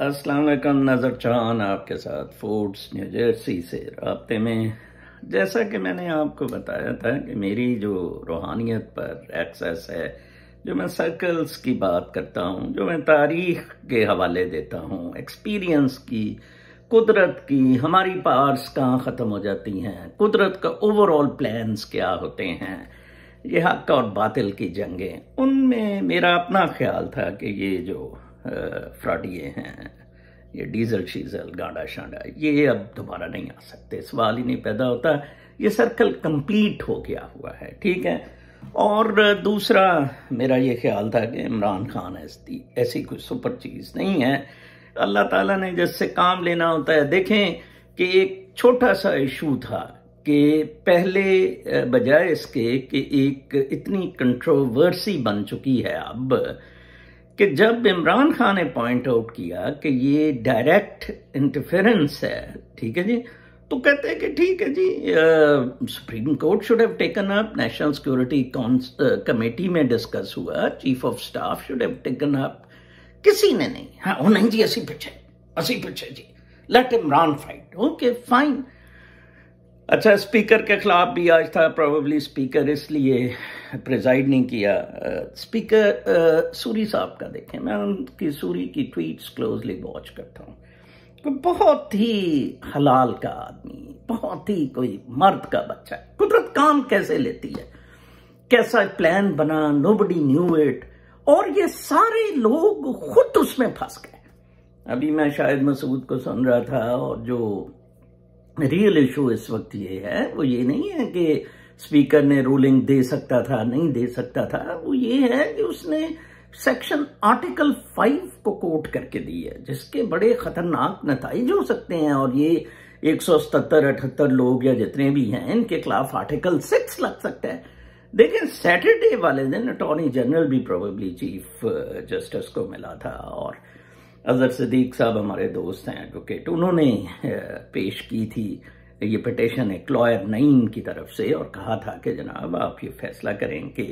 अस्सलाम वालेकुम नज़र चान आपके साथ फूड्स न्यू जर्सी से रबते में जैसा कि मैंने आपको बताया था कि मेरी जो रूहानियत पर एक्सेस है जो मैं सर्कल्स की बात करता हूँ जो मैं तारीख के हवाले देता हूँ एक्सपीरियंस की कुदरत की हमारी पार्स कहाँ ख़त्म हो जाती हैं कुदरत का ओवरऑल प्लान्स क्या होते हैं ये हक और बातिल की जंगें उनमें मेरा अपना ख्याल था कि ये जो फ्रॉड हैं ये डीजल शीजल गांडा शांडा ये अब दोबारा नहीं आ सकते सवाल ही नहीं पैदा होता ये सर्कल कंप्लीट हो गया हुआ है ठीक है और दूसरा मेरा ये ख्याल था कि इमरान खान ऐसी ऐसी कोई सुपर चीज़ नहीं है अल्लाह ताला ने जैसे काम लेना होता है देखें कि एक छोटा सा इशू था कि पहले बजाय इसके कि एक इतनी कंट्रोवर्सी बन चुकी है अब कि जब इमरान खान ने पॉइंट आउट किया कि ये डायरेक्ट इंटरफेरेंस है ठीक है जी तो कहते हैं कि ठीक है जी supreme court should have taken up national security committee में डिस्कस हुआ chief of staff should have taken up किसी ने नहीं हाँ नहीं जी असी पूछे असी पूछे जी let Imran fight okay fine अच्छा स्पीकर के खिलाफ भी आज था प्रॉबली स्पीकर इसलिए प्रिजाइड नहीं किया स्पीकर सूरी साहब का देखें मैं उनकी सूरी की ट्वीट्स क्लोजली वॉच करता हूँ तो बहुत ही हलाल का आदमी बहुत ही कोई मर्द का बच्चा है कुदरत काम कैसे लेती है कैसा प्लान बना नो बडी न्यू इट और ये सारे लोग खुद उसमें फंस गए अभी मैं शायद मसूद को सुन रहा था और जो रियल इशू इस वक्त ये है वो ये नहीं है कि स्पीकर ने रूलिंग दे सकता था नहीं दे सकता था वो ये है कि उसने सेक्शन आर्टिकल फाइव को कोट करके दी है जिसके बड़े खतरनाक नतज हो सकते हैं और ये एक सौ सतर अठहत्तर लोग या जितने भी हैं इनके खिलाफ आर्टिकल सिक्स लग सकता है देखिए सैटरडे वाले दिन अटॉर्नी जनरल भी प्रोबेबली चीफ जस्टिस को मिला था और अजहर सदीक साहब हमारे दोस्त हैं एडवोकेट उन्होंने पेश की थी ये पटिशन एक लॉयर नईम की तरफ से और कहा था कि जनाब आप ये फैसला करें कि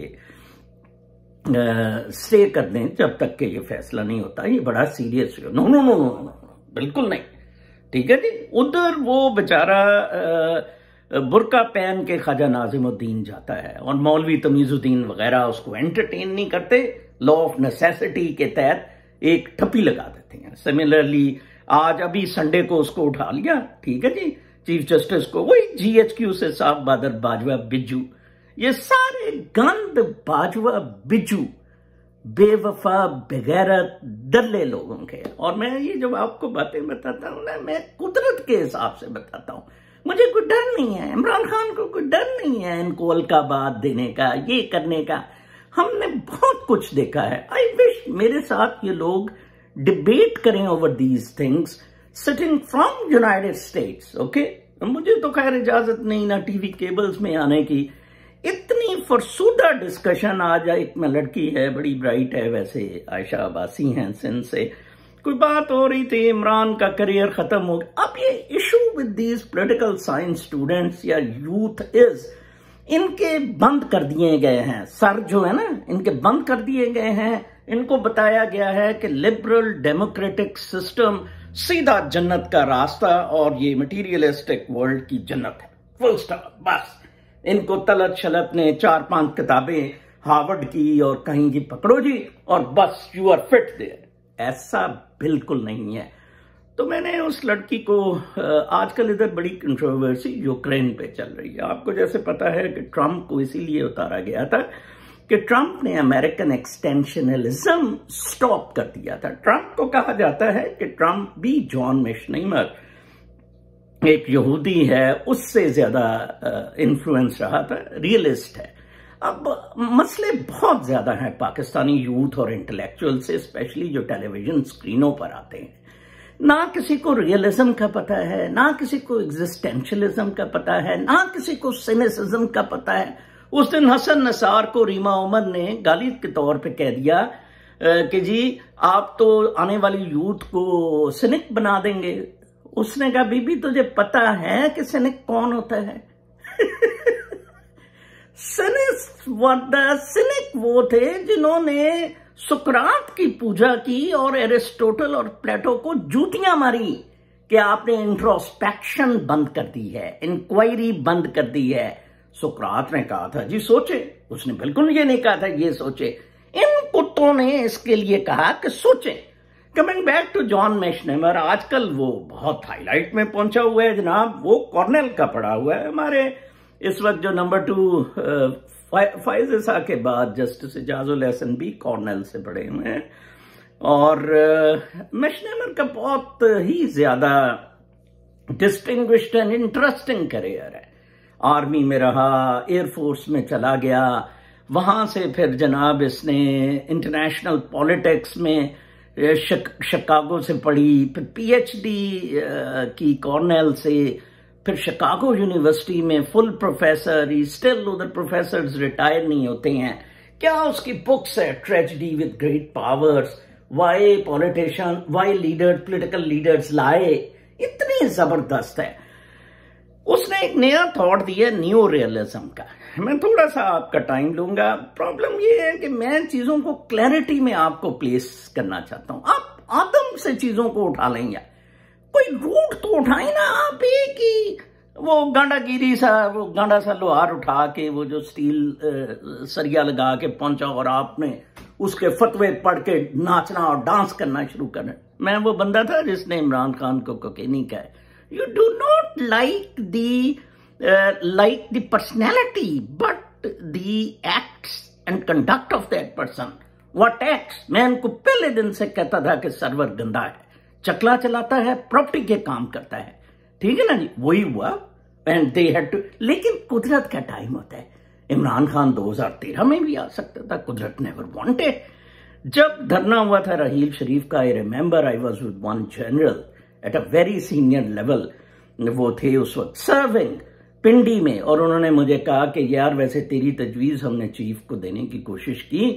स्टे कर दें जब तक कि ये फैसला नहीं होता ये बड़ा सीरियस है no no no no no बिल्कुल नहीं ठीक है जी उधर वो बेचारा बुरका पहन के ख्वाजा नाजिमुद्दीन जाता है और मौलवी तमीजुद्दीन वगैरह उसको एंटरटेन नहीं करते लॉ ऑफ नेसेसिटी के तहत एक ठप्पी लगा देते हैं सिमिलरली आज अभी संडे को उसको उठा लिया ठीक है जी चीफ जस्टिस को वही जीएचक्यू से साहब बादर बाजवा बिजू ये सारे गंद बाजवा बिजू बेवफा बगैरत दल्ले लोगों के और मैं ये जब आपको बातें बताता हूँ ना मैं कुदरत के हिसाब से बताता हूँ मुझे कोई डर नहीं है इमरान खान को कोई डर नहीं है इनको अलकाबाद देने का ये करने का हमने बहुत कुछ देखा है आई विश मेरे साथ ये लोग डिबेट करें over these things sitting from United States okay मुझे तो खैर इजाजत नहीं ना टीवी केबल्स में आने की इतनी फरसूदा डिस्कशन आज एक में लड़की है बड़ी ब्राइट है वैसे आयशा अबासी हैं सिंध से कोई बात हो रही थी इमरान का करियर खत्म हो गया अब ये issue with these political science students या यूथ इज़ इनके बंद कर दिए गए हैं सर जो है ना इनके बंद कर दिए गए हैं इनको बताया गया है कि लिबरल डेमोक्रेटिक सिस्टम सीधा जन्नत का रास्ता और ये मटीरियलिस्टिक वर्ल्ड की जन्नत है फुल स्टॉप बस इनको तलत शलत ने चार पांच किताबें हार्वर्ड की और कहीं की पकड़ो जी और बस यू आर फिट देर ऐसा बिल्कुल नहीं है तो मैंने उस लड़की को आजकल इधर बड़ी कंट्रोवर्सी यूक्रेन पे चल रही है आपको जैसे पता है कि ट्रंप को इसीलिए उतारा गया था कि ट्रंप ने अमेरिकन एक्सटेंशनलिज्म स्टॉप कर दिया था ट्रंप को कहा जाता है कि ट्रंप भी जॉन मिशनिमर एक यहूदी है उससे ज्यादा इन्फ्लुएंस रहा था रियलिस्ट है अब मसले बहुत ज्यादा हैं पाकिस्तानी यूथ और इंटेलेक्चुअल से स्पेशली जो टेलीविजन स्क्रीनों पर आते हैं ना किसी को रियलिज्म का पता है ना किसी को एग्जिस्टेंशलिज्म का पता है ना किसी को सिनेसिज्म का पता है उस दिन हसन नसार को रीमा उमर ने गाली के तौर पे कह दिया कि जी आप तो आने वाली यूथ को सिनिक बना देंगे उसने कहा बीबी तुझे पता है कि सिनिक कौन होता है सिनिक वो थे जिन्होंने सुकरात की पूजा की और एरिस्टोटल और प्लेटो को जूतियां मारी कि आपने इंट्रोस्पेक्शन बंद कर दी है इंक्वायरी बंद कर दी है सुकरात ने कहा था जी सोचे उसने बिल्कुल ये नहीं कहा था ये सोचे इन कुत्तों ने इसके लिए कहा कि सोचे coming back to John Mearsheimer आजकल वो बहुत हाईलाइट में पहुंचा हुआ है जनाब वो कॉर्नेल का पड़ा हुआ है हमारे इस वक्त जो नंबर टू फायज इसा के बाद जस्टिस उल हसन भी कॉर्नल से पढ़े हुए हैं और मशनमर uh, का बहुत ही ज्यादा डिस्टिंग्विश्ड एंड इंटरेस्टिंग करियर है आर्मी में रहा एयरफोर्स में चला गया वहां से फिर जनाब इसने इंटरनेशनल पॉलिटिक्स में uh, शक, शिकागो से पढ़ी फिर पीएचडी uh, की कॉर्नेल से फिर शिकागो यूनिवर्सिटी में फुल प्रोफेसर ही स्टिल उधर प्रोफेसर रिटायर नहीं होते हैं क्या उसकी बुक्स है tragedy with great powers why politician why leader political leaders लाए इतनी जबरदस्त है उसने एक नया थॉट दिया न्यू रियलिज्म का मैं थोड़ा सा आपका टाइम लूंगा प्रॉब्लम ये है कि मैं चीजों को क्लैरिटी में आपको प्लेस करना चाहता हूं आप आदम से चीजों को उठा लेंगे कोई रूट तो उठाए ना आप एक ही वो गांडागिरी सा वो गांडा सा लोहार उठा के वो जो स्टील सरिया लगा के पहुंचा और आपने उसके फतवे पढ़ के नाचना और डांस करना शुरू करना मैं वो बंदा था जिसने इमरान खान को कोकेनी कहा you do not like the like the personality but the acts and conduct of that person what acts मैं उनको पहले दिन से कहता था कि सर्वर गंदा है चकला चलाता है प्रॉपर्टी के काम करता है ठीक है ना जी वही हुआ एंड दे हैड टू लेकिन कुदरत का टाइम होता है इमरान खान 2013 में भी आ सकता था कुदरत नेवर वांटेड जब धरना हुआ था रहील शरीफ का I remember I was with one general at a very senior level वो थे उस वक्त सर्विंग पिंडी में और उन्होंने मुझे कहा कि यार वैसे तेरी तजवीज़ हमने चीफ को देने की कोशिश की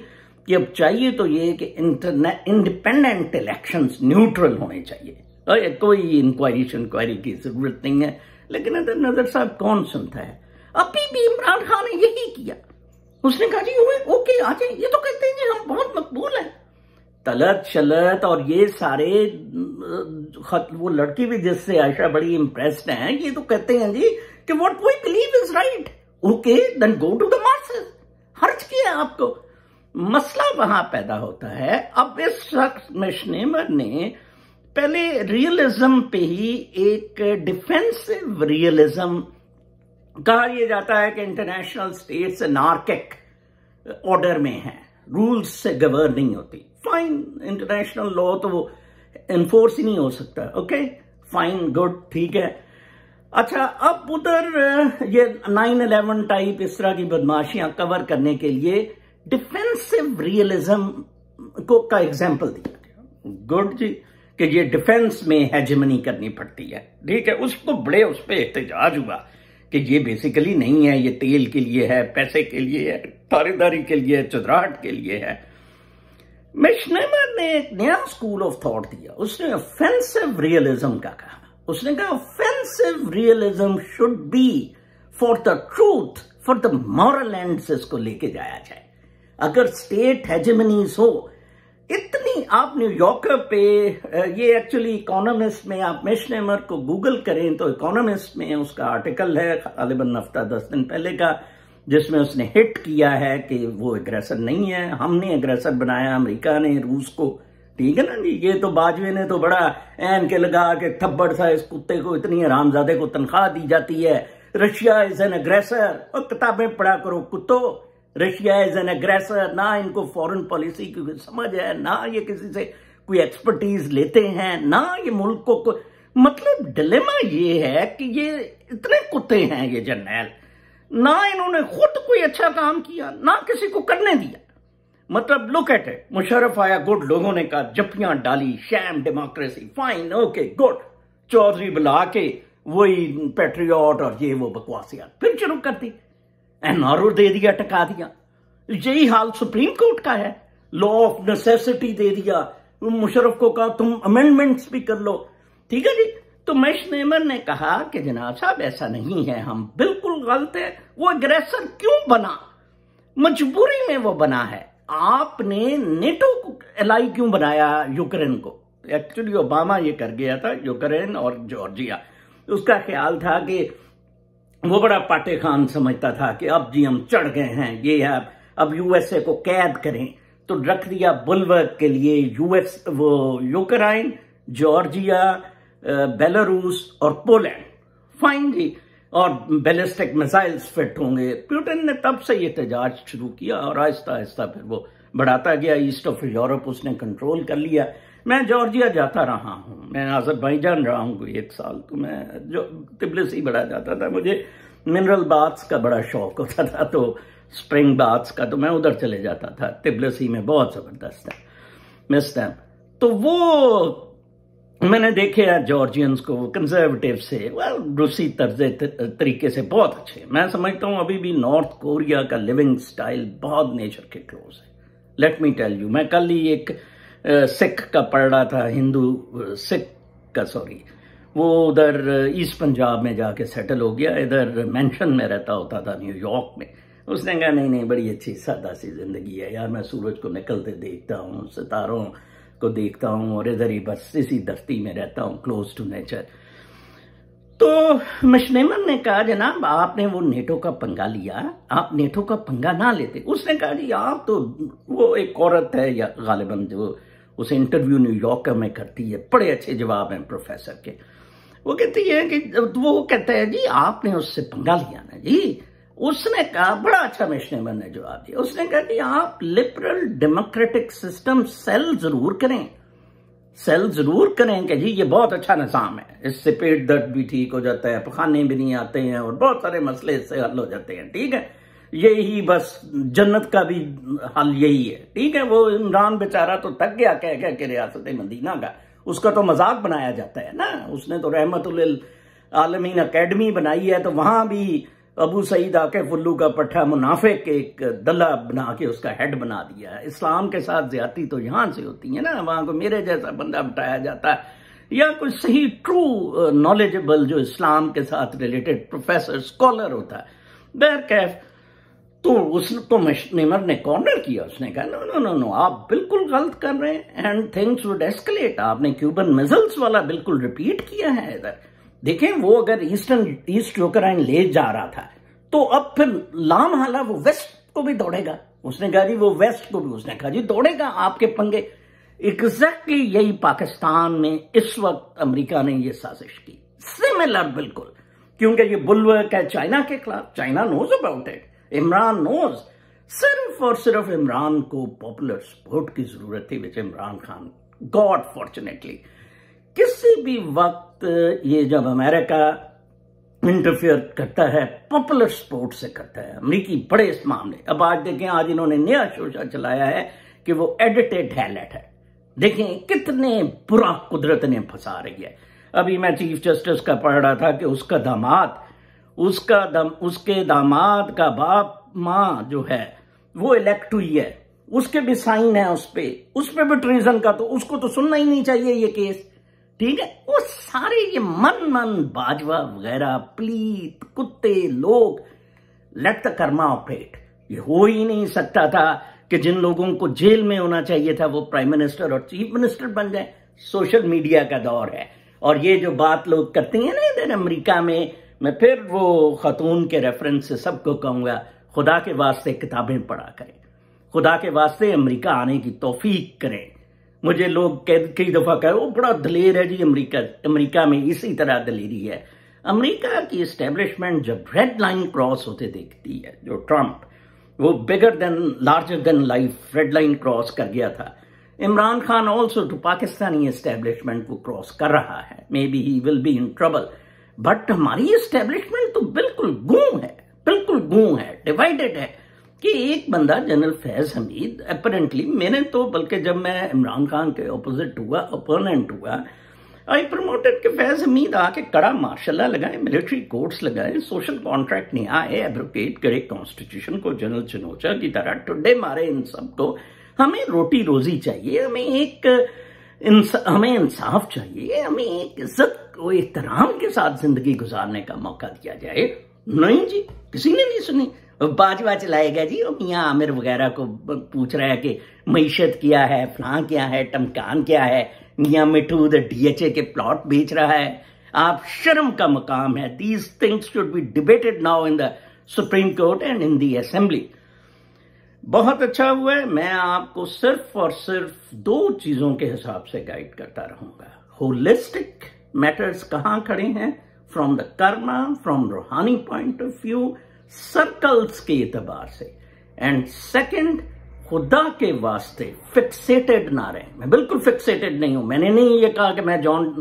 कि अब चाहिए तो ये कि इंडिपेंडेंट इलेक्शंस न्यूट्रल होने चाहिए और कोई इंक्वायरी शंक्वायरी की जरूरत नहीं है लेकिन अदर नजर साहब कौन सुनता है अभी भी इमरान खान ने यही किया उसने कहा जी ओके आ जाए ये तो कहते हैं हम बहुत मकबूल है तलत शलत और ये सारे खत वो लड़की भी जिससे आयशा बड़ी इंप्रेस्ड है ये तो कहते हैं जी कि what we believe is right okay then go to the Mars हर्ज किया आपको मसला वहां पैदा होता है अब इस शख्स मिशनेमर ने पहले रियलिज्म पे ही एक डिफेंसिव रियलिज्म कहा यह जाता है कि इंटरनेशनल स्टेट्स नार्किक ऑर्डर में है रूल्स से गवर्न नहीं होती फाइन इंटरनेशनल लॉ तो वो इन्फोर्स ही नहीं हो सकता ओके फाइन गुड ठीक है अच्छा अब उधर ये नाइन अलेवन टाइप इस तरह की बदमाशियां कवर करने के लिए डिफेंसिव रियलिज्म को का एग्जाम्पल दिया गया गुड जी कि ये डिफेंस में हैजमनी करनी पड़ती है ठीक है उसको बड़े उस पर एहतजाज हुआ कि ये बेसिकली नहीं है ये तेल के लिए है पैसे के लिए है तारेदारी के लिए है चदराहट के लिए है मिशनेमर ने एक नया स्कूल ऑफ थॉट दिया उसने ऑफेंसिव रियलिज्म का कहा उसने कहा offensive realism should be for the truth for the moral end इसको लेके जाया जाए अगर स्टेट हेजमनीज हो इतनी आप न्यूयॉर्क पे ये एक्चुअली इकोनॉमिस्ट में आप मिशनेमर को गूगल करें तो इकोनॉमिस्ट में उसका आर्टिकल है गालिबन हफ्ता दस दिन पहले का जिसमें उसने हिट किया है कि वो एग्रेसर नहीं है हमने एग्रेसर बनाया अमेरिका ने रूस को ठीक है ना जी ये तो बाजवे ने तो बड़ा एन के लगा के थप्पड़ सा इस कुत्ते को इतनी आरामजादे को तनख्वाह दी जाती है रशिया इज एन एग्रेसर और किताबें पढ़ा करो कुत्तो रशिया एज एन एग्रेसर ना इनको फॉरेन पॉलिसी की समझ है ना ये किसी से कोई एक्सपर्टीज लेते हैं ना ये मुल्क को को मतलब डिलेमा ये है कि ये इतने कुत्ते हैं ये जनरल ना इन्होंने खुद कोई अच्छा काम किया ना किसी को करने दिया मतलब लुक एट इट मुशरफ आया गुड लोगों ने कहा जपियां डाली sham democracy fine okay good Chaudhry बुला के वही पेट्रियॉट और ये वो बकवासियात फिर शुरू कर दी અને હર ઓર દેદી ગટ કાધીયા જેઈ હાલ સુપ્રીમ કોર્ટ કા હે લો ઓફ નેસેસિટી દે દિયા મુશરફ કો કહા તુમ એમેન્ડમેન્ટ્સ ભી કર લો ઠીક હે જી તો મેશનેમર ને કહા કે જનાબ સાબ એસા નહીં હે હમ બિલકુલ ગલત હે વો એગ્રેસર ક્યુ બના મજબૂરી મે વો બના હે આપને નેટો એલાઈ ક્યુ બનાયા યુક્રેન કો એકચ્યુઅલી ઓબામા યે કર ગયા થા યુક્રેન ઓર Georgia uska khayal tha ki वो बड़ा पाटे खान समझता था कि अब जी हम चढ़ गए हैं ये है अब यूएसए को कैद करें तो रख दिया बुलवर्ग के लिए यूएस वो यूक्राइन जॉर्जिया बेलारूस और पोलैंड फाइन जी और बैलिस्टिक मिसाइल्स फिट होंगे प्यूटन ने तब से ये एहतजाज शुरू किया और आहिस्ता आहिस्ता फिर वो बढ़ाता गया ईस्ट ऑफ यूरोप उसने कंट्रोल कर लिया मैं जॉर्जिया जाता रहा हूँ मैं जान रहा हूँ कोई एक साल तो मैं जो तिबलिस ही बड़ा जाता था मुझे मिनरल बाथ्स का बड़ा शौक होता था तो स्प्रिंग बाथ्स का तो मैं उधर चले जाता था तिबलिस में बहुत ज़बरदस्त है मिस टैम तो वो मैंने देखे है जॉर्जियंस को कंजर्वेटिव से रूसी तर्ज तरीके से बहुत अच्छे मैं समझता हूँ अभी भी नॉर्थ कोरिया का लिविंग स्टाइल बहुत नेचर के क्लोज है लेट मी टेल यू मैं कल ही एक सिख का पढ़ रहा था हिंदू सिख का सॉरी वो उधर ईस्ट पंजाब में जाके सेटल हो गया इधर मैंशन में रहता होता था न्यूयॉर्क में उसने कहा नहीं नहीं बड़ी अच्छी सादा सी ज़िंदगी है यार मैं सूरज को निकलते देखता हूँ सितारों को देखता हूँ और इधर ही बस इसी धरती में रहता हूँ क्लोज टू नेचर तो मशनेमन ने कहा जनाब आपने वो नेटो का पंगा लिया आप नेटो का पंगा ना लेते उसने कहा जी आप तो वो एक औरत है या गालिबन जो उस इंटरव्यू न्यूयॉर्क में करती है बड़े अच्छे जवाब हैं प्रोफेसर के वो कहती है कि वो कहते हैं जी आपने उससे पंगा लिया ना जी उसने कहा बड़ा अच्छा मिशन ने जवाब दिया उसने कहा कि आप लिबरल डेमोक्रेटिक सिस्टम सेल जरूर करें सेल जरूर करें कि जी ये बहुत अच्छा निज़ाम है इससे पेट दर्द भी ठीक हो जाता है पखाने भी नहीं आते हैं और बहुत सारे मसले इससे हल हो जाते हैं ठीक है यही बस जन्नत का भी हल यही है ठीक है वो इमरान बेचारा तो थक गया कह कह के रियासत मदीना का उसका तो मजाक बनाया जाता है ना उसने तो रहमत आलमीन अकेडमी बनाई है तो वहां भी अबू सईद आके फुल्लू का पट्टा मुनाफे के एक दला बना के उसका हेड बना दिया है इस्लाम के साथ ज्यादा तो यहां से होती है ना वहां को मेरे जैसा बंदा बिठाया जाता है या कोई सही ट्रू नॉलेजेबल uh, जो इस्लाम के साथ रिलेटेड प्रोफेसर स्कॉलर होता है बैर कैफ तो उसने तो निमर ने कॉर्नर किया उसने कहा नो नो नो नो आप बिल्कुल गलत कर रहे हैं एंड थिंग्स वुड एस्केलेट आपने क्यूबन मिजल्स वाला बिल्कुल रिपीट किया है इधर देखें वो अगर ईस्टर्न ईस्ट यूक्रेन ले जा रहा था तो अब फिर लाम हाला वो वेस्ट को भी दौड़ेगा उसने कहा जी वो वेस्ट को भी उसने कहा जी दौड़ेगा आपके पंगे एग्जैक्टली exactly यही पाकिस्तान में इस वक्त अमरीका ने ये साजिश की सिमिलर बिल्कुल क्योंकि ये बुलवर्क है चाइना के खिलाफ China knows about it Imran knows सिर्फ और सिर्फ इमरान को पॉपुलर सपोर्ट की जरूरत थी which Imran Khan god fortunately किसी भी वक्त ये जब अमेरिका इंटरफियर करता है पॉपुलर सपोर्ट से करता है अमरीकी बड़े इस मामले अब आज देखें आज इन्होंने नया शोशा चलाया है कि वो एडिटेड हैलेट है देखें कितने बुरा कुदरत ने फंसा रही है अभी मैं चीफ जस्टिस का पढ़ रहा था कि उसका दामाद उसका दम उसके दामाद का बाप माँ जो है वो इलेक्ट हुई है उसके भी साइन है उस पर उस पर भी ट्रीजन का तो उसको तो सुनना ही नहीं चाहिए ये केस ठीक है वो सारे ये मन मन बाजवा वगैरह प्लीत कुत्ते लोग लेट कर्मा ऑपरेट ये हो ही नहीं सकता था कि जिन लोगों को जेल में होना चाहिए था वो प्राइम मिनिस्टर और चीफ मिनिस्टर बन जाए सोशल मीडिया का दौर है और ये जो बात लोग करते हैं ना इधर अमेरिका में मैं फिर वो ख़तून के रेफरेंस से सबको कहूंगा खुदा के वास्ते किताबें पढ़ा करें खुदा के वास्ते अमेरिका आने की तोफीक करें मुझे लोग कई दफ़ा कहे वो बड़ा दलेर है जी अमेरिका अमेरिका में इसी तरह दलेरी है अमेरिका की इस्टेब्लिशमेंट जब रेड लाइन क्रॉस होते देखती है जो ट्रंप वो bigger than larger than life red line cross कर गया था Imran Khan also to Pakistani establishment को क्रॉस कर रहा है may be he will be in trouble but हमारी स्टेब्लिशमेंट तो बिल्कुल गू है बिल्कुल गू है डिवाइडेड है कि एक बंदा जनरल फैज हमीद अपरेंटली मैंने तो बल्कि जब मैं इमरान खान के ऑपोजिट हुआ अपोनेंट हुआ आई प्रमोटेड के फैज हमीद आके कड़ा मार्शल लगाए मिलिट्री कोर्ट्स लगाए सोशल कॉन्ट्रैक्ट नहीं आए एडवोकेट करे कॉन्स्टिट्यूशन को जनरल चनोचा की तरह टुडे मारे इन सबको हमें रोटी रोजी चाहिए हमें एक इंस, हमें इंसाफ चाहिए हमें एक इज्जत को एहतराम के साथ जिंदगी गुजारने का मौका दिया जाए नहीं जी किसी ने नहीं सुनी बाजवा चलाएगा जी और मियाँ आमिर वगैरह को पूछ रहा है कि मीशत क्या है फलां क्या है टमकान क्या है मियाँ मिठू उधर डीएचए के प्लॉट बेच रहा है आप शर्म का मकाम है these things should be debated now in the supreme court and in the assembly बहुत अच्छा हुआ है मैं आपको सिर्फ और सिर्फ दो चीजों के हिसाब से गाइड करता रहूंगा होलिस्टिक मैटर्स कहाँ खड़े हैं फ्रॉम द कर्मा फ्रॉम रूहानी पॉइंट ऑफ व्यू सर्कल्स के एतबार से एंड सेकंड खुदा के वास्ते फिक्सेटेड ना रहे मैं बिल्कुल फिक्सेटेड नहीं हूं मैंने नहीं ये कहा कि मैं जॉन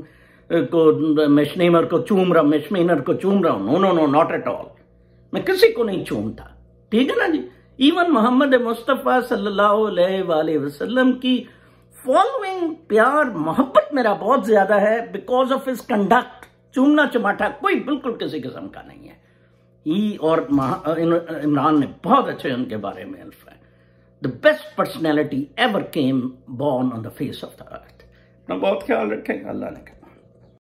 को मिशनेमर को चूम रहा मिशमेनर को चूम रहा हूं no no no not at all मैं किसी को नहीं चूमता ठीक है ना जी इवन मोहम्मद मुस्तफ़ा सल्लल्लाहु अलैहि वसल्लम की फॉलोइंग प्यार मोहब्बत मेरा बहुत ज्यादा है बिकॉज ऑफ इज कंडक्ट चूमना चमाटा कोई बिल्कुल किसी किस्म का नहीं है ही और इमरान ने बहुत अच्छे उनके बारे में alpha the best personality ever came born on the face of the earth बहुत ख्याल रखें अल्लाह ने कहा